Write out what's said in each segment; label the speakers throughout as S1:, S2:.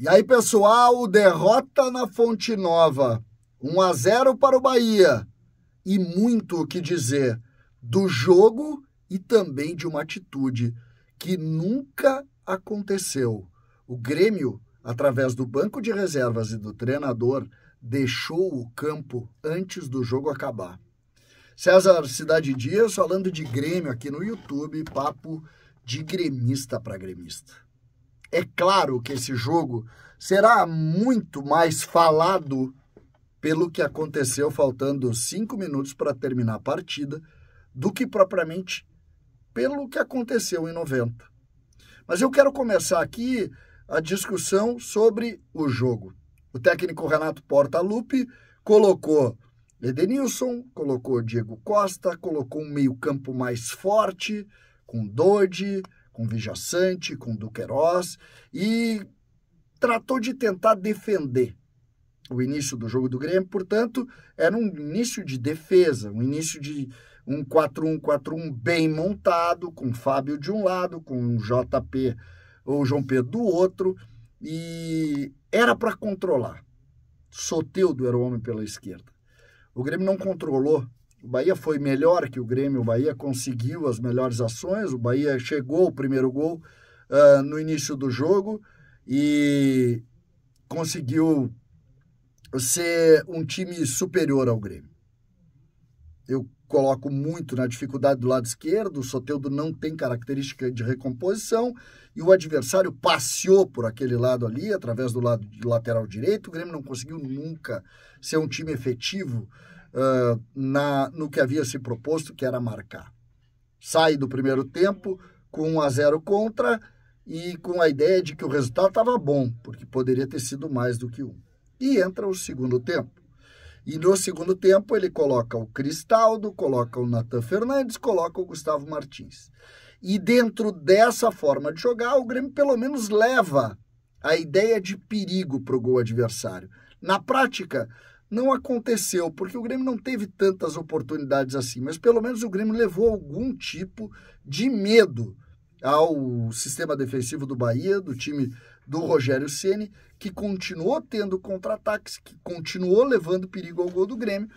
S1: E aí, pessoal, derrota na Fonte Nova. 1 a 0 para o Bahia. E muito o que dizer do jogo e também de uma atitude que nunca aconteceu. O Grêmio, através do banco de reservas e do treinador, deixou o campo antes do jogo acabar. César Cidade Dias falando de Grêmio aqui no YouTube, papo de gremista para gremista é claro que esse jogo será muito mais falado pelo que aconteceu faltando cinco minutos para terminar a partida do que propriamente pelo que aconteceu em 90. Mas eu quero começar aqui a discussão sobre o jogo. O técnico Renato Portaluppi colocou Edenilson, colocou Diego Costa, colocou um meio-campo mais forte, com Dodi, com Vijaçante, com Duqueiroz, e tratou de tentar defender o início do jogo do Grêmio, portanto, era um início de defesa, um início de um 4-1-4-1 bem montado, com Fábio de um lado, com JP ou João Pedro do outro, e era para controlar. Soteudo era o homem pela esquerda. O Grêmio não controlou o Bahia foi melhor que o Grêmio, o Bahia conseguiu as melhores ações, o Bahia chegou o primeiro gol uh, no início do jogo e conseguiu ser um time superior ao Grêmio. Eu coloco muito na dificuldade do lado esquerdo, o Soteudo não tem característica de recomposição e o adversário passeou por aquele lado ali, através do lado de lateral direito. O Grêmio não conseguiu nunca ser um time efetivo na, no que havia se proposto, que era marcar. Sai do primeiro tempo com 1 a 0 contra e com a ideia de que o resultado estava bom, porque poderia ter sido mais do que um. E entra o segundo tempo. E no segundo tempo ele coloca o Cristaldo, coloca o Natan Fernandes, coloca o Gustavo Martins. E dentro dessa forma de jogar, o Grêmio pelo menos leva a ideia de perigo para o gol adversário. Na prática, não aconteceu, porque o Grêmio não teve tantas oportunidades assim, mas pelo menos o Grêmio levou algum tipo de medo ao sistema defensivo do Bahia, do time do Rogério Ceni, que continuou tendo contra-ataques, que continuou levando perigo ao gol do Grêmio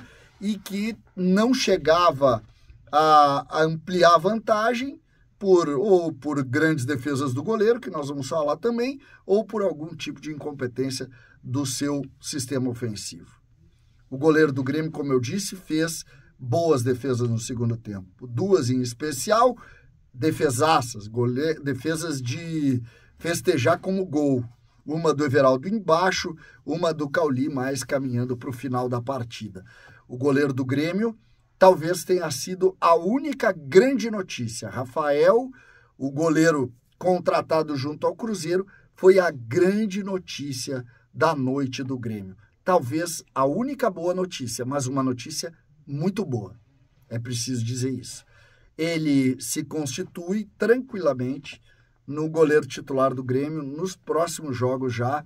S1: e que não chegava a, ampliar a vantagem por, ou por grandes defesas do goleiro, que nós vamos falar também, ou por algum tipo de incompetência do seu sistema ofensivo. O goleiro do Grêmio, como eu disse, fez boas defesas no segundo tempo. Duas em especial, defesaças, gole... defesas de festejar como gol. Uma do Everaldo embaixo, uma do Cauli mais caminhando para o final da partida. O goleiro do Grêmio talvez tenha sido a única grande notícia. Rafael, o goleiro contratado junto ao Cruzeiro, foi a grande notícia da noite do Grêmio talvez a única boa notícia, mas uma notícia muito boa. É preciso dizer isso. Ele se constitui tranquilamente no goleiro titular do Grêmio nos próximos jogos já,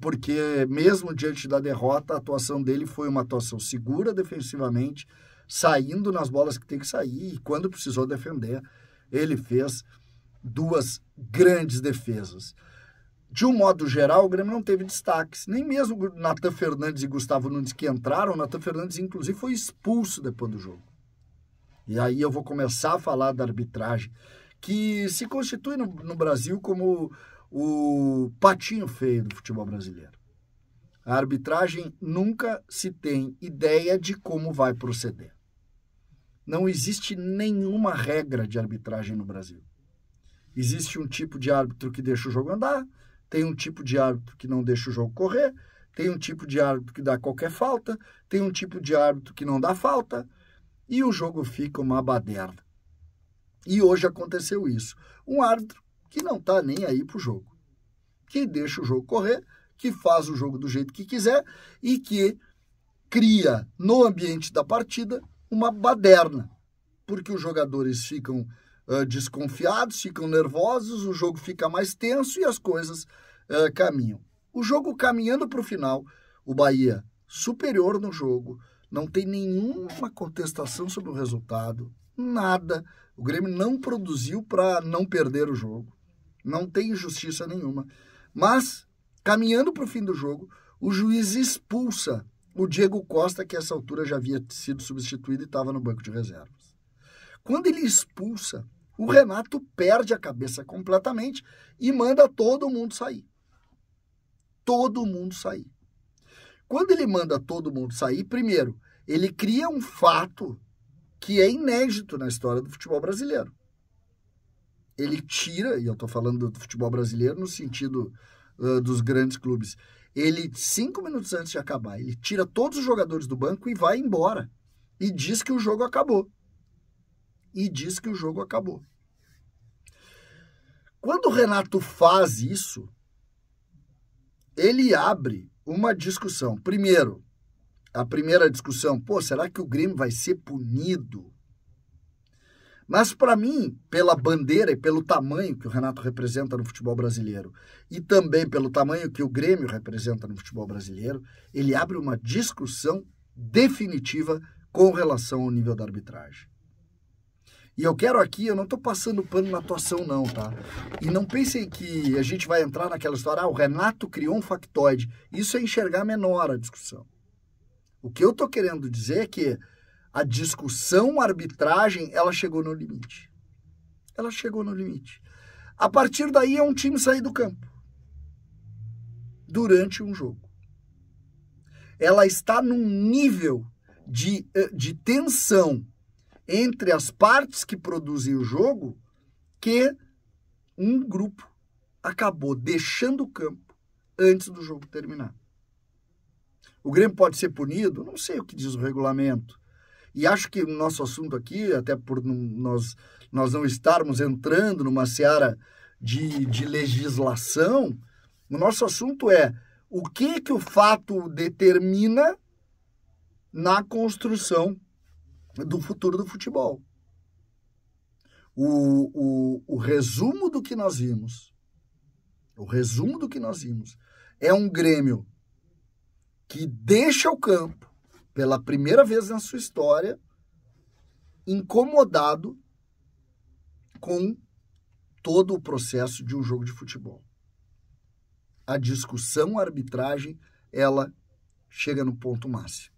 S1: porque mesmo diante da derrota, a atuação dele foi uma atuação segura defensivamente, saindo nas bolas que tem que sair e quando precisou defender, ele fez duas grandes defesas de um modo geral, o Grêmio não teve destaques. Nem mesmo Natan Fernandes e Gustavo Nunes que entraram, Natan Fernandes, inclusive, foi expulso depois do jogo. E aí eu vou começar a falar da arbitragem, que se constitui no, no Brasil como o patinho feio do futebol brasileiro. A arbitragem nunca se tem ideia de como vai proceder. Não existe nenhuma regra de arbitragem no Brasil. Existe um tipo de árbitro que deixa o jogo andar, tem um tipo de árbitro que não deixa o jogo correr, tem um tipo de árbitro que dá qualquer falta, tem um tipo de árbitro que não dá falta, e o jogo fica uma baderna. E hoje aconteceu isso. Um árbitro que não está nem aí para o jogo, que deixa o jogo correr, que faz o jogo do jeito que quiser e que cria no ambiente da partida uma baderna, porque os jogadores ficam uh, desconfiados, ficam nervosos, o jogo fica mais tenso e as coisas uh, caminham. O jogo caminhando para o final, o Bahia superior no jogo, não tem nenhuma contestação sobre o resultado, nada. O Grêmio não produziu para não perder o jogo, não tem injustiça nenhuma. Mas, caminhando para o fim do jogo, o juiz expulsa o Diego Costa, que a essa altura já havia sido substituído e estava no banco de reservas. Quando ele expulsa, o Renato perde a cabeça completamente e manda todo mundo sair. Todo mundo sair. Quando ele manda todo mundo sair, primeiro, ele cria um fato que é inédito na história do futebol brasileiro. Ele tira, e eu estou falando do futebol brasileiro no sentido uh, dos grandes clubes, ele, cinco minutos antes de acabar, ele tira todos os jogadores do banco e vai embora. E diz que o jogo acabou e diz que o jogo acabou. Quando o Renato faz isso, ele abre uma discussão. Primeiro, a primeira discussão, pô, será que o Grêmio vai ser punido? Mas para mim, pela bandeira e pelo tamanho que o Renato representa no futebol brasileiro, e também pelo tamanho que o Grêmio representa no futebol brasileiro, ele abre uma discussão definitiva com relação ao nível da arbitragem. E eu quero aqui, eu não estou passando pano na atuação não, tá? E não pensem que a gente vai entrar naquela história, ah, o Renato criou um factoide. Isso é enxergar menor a discussão. O que eu estou querendo dizer é que a discussão, a arbitragem, ela chegou no limite. Ela chegou no limite. A partir daí é um time sair do campo. Durante um jogo. Ela está num nível de, eh, de tensão entre as partes que produzem o jogo que um grupo acabou deixando o campo antes do jogo terminar. O Grêmio pode ser punido? Não sei o que diz o regulamento. E acho que o nosso assunto aqui, até por nós, nós não estarmos entrando numa seara de, de legislação, o nosso assunto é o que, que o fato determina na construção do futuro do futebol. O, o, o resumo do que nós vimos, o resumo do que nós vimos, é um Grêmio que deixa o campo pela primeira vez na sua história incomodado com todo o processo de um jogo de futebol. A discussão, a arbitragem, ela chega no ponto máximo.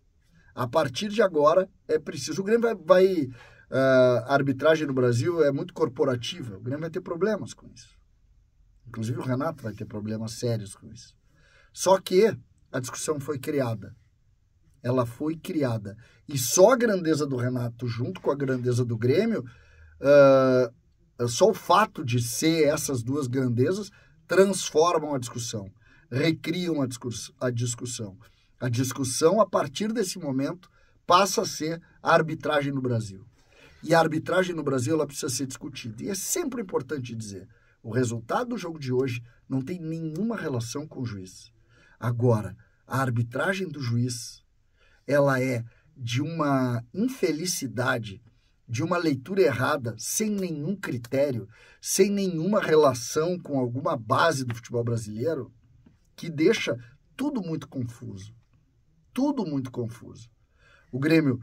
S1: A partir de agora é preciso. O Grêmio vai. vai eh, a arbitragem no Brasil é muito corporativa. O Grêmio vai ter problemas com isso. Inclusive o Renato vai ter problemas sérios com isso. Só que a discussão foi criada. Ela foi criada. E só a grandeza do Renato, junto com a grandeza do Grêmio, uh, só o fato de ser essas duas grandezas transformam a discussão, recriam a, a discussão. A discussão, a partir desse momento, passa a ser a arbitragem no Brasil. E a arbitragem no Brasil ela precisa ser discutida. E é sempre importante dizer: o resultado do jogo de hoje não tem nenhuma relação com o juiz. Agora, a arbitragem do juiz ela é de uma infelicidade, de uma leitura errada, sem nenhum critério, sem nenhuma relação com alguma base do futebol brasileiro, que deixa tudo muito confuso tudo muito confuso. O Grêmio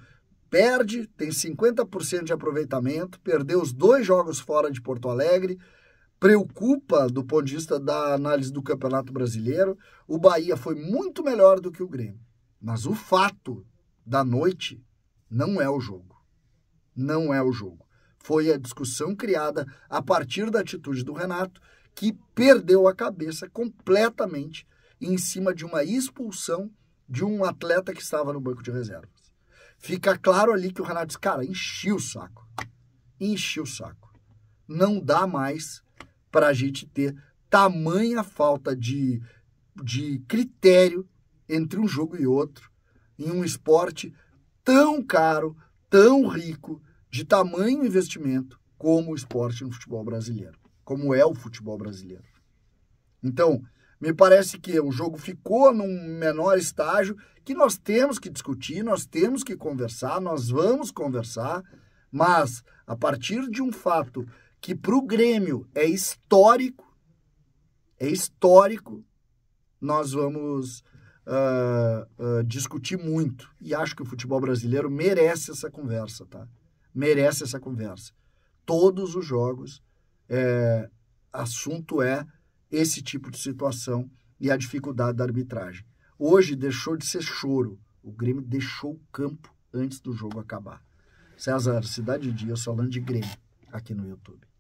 S1: perde, tem 50% de aproveitamento, perdeu os dois jogos fora de Porto Alegre, preocupa do ponto de vista da análise do Campeonato Brasileiro. O Bahia foi muito melhor do que o Grêmio. Mas o fato da noite não é o jogo. Não é o jogo. Foi a discussão criada a partir da atitude do Renato, que perdeu a cabeça completamente em cima de uma expulsão de um atleta que estava no banco de reservas. Fica claro ali que o Renato diz, cara, enchi o saco. Enchi o saco. Não dá mais para a gente ter tamanha falta de, de critério entre um jogo e outro em um esporte tão caro, tão rico, de tamanho investimento como o esporte no futebol brasileiro, como é o futebol brasileiro. Então, me parece que o jogo ficou num menor estágio que nós temos que discutir, nós temos que conversar, nós vamos conversar, mas a partir de um fato que para o Grêmio é histórico, é histórico, nós vamos uh, uh, discutir muito. E acho que o futebol brasileiro merece essa conversa, tá? Merece essa conversa. Todos os jogos, é, assunto é esse tipo de situação e a dificuldade da arbitragem. Hoje deixou de ser choro. O Grêmio deixou o campo antes do jogo acabar. César, Cidade Dia, eu sou falando de Grêmio aqui no YouTube.